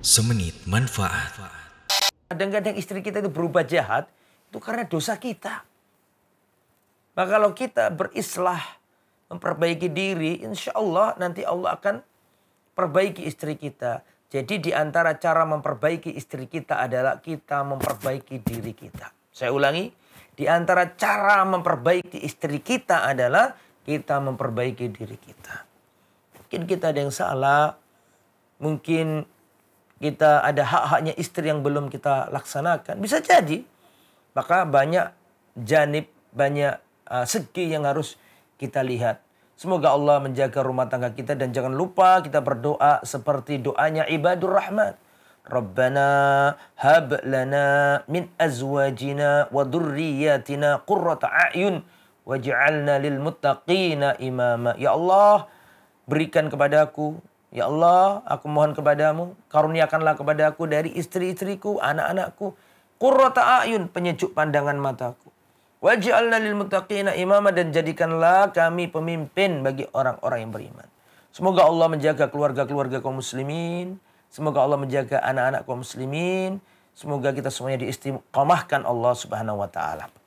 Semenit manfaat. Kadang-kadang istri kita itu berubah jahat itu karena dosa kita. Maka kalau kita berislah, memperbaiki diri, insya Allah nanti Allah akan perbaiki istri kita. Jadi di antara cara memperbaiki istri kita adalah kita memperbaiki diri kita. Saya ulangi, di antara cara memperbaiki istri kita adalah kita memperbaiki diri kita. Mungkin kita ada yang salah, mungkin kita ada hak-haknya istri yang belum kita laksanakan. Bisa jadi. Maka banyak janib, banyak uh, ah, segi yang harus kita lihat. Semoga Allah menjaga rumah tangga kita dan jangan lupa kita berdoa seperti doanya ibadur rahman. Rabbana hab lana min azwajina wa dhurriyyatina qurrata a'yun waj'alna lil muttaqina imama. Ya Allah, berikan kepadaku Ya Allah, aku mohon kepadamu, karuniakanlah kepada aku dari istri-istriku, anak-anakku. kurrota a'yun, penyejuk pandangan mataku. Waj'alna lil muttaqina imama dan jadikanlah kami pemimpin bagi orang-orang yang beriman. Semoga Allah menjaga keluarga-keluarga kaum muslimin. Semoga Allah menjaga anak-anak kaum muslimin. Semoga kita semuanya diistiqomahkan Allah Subhanahu wa taala.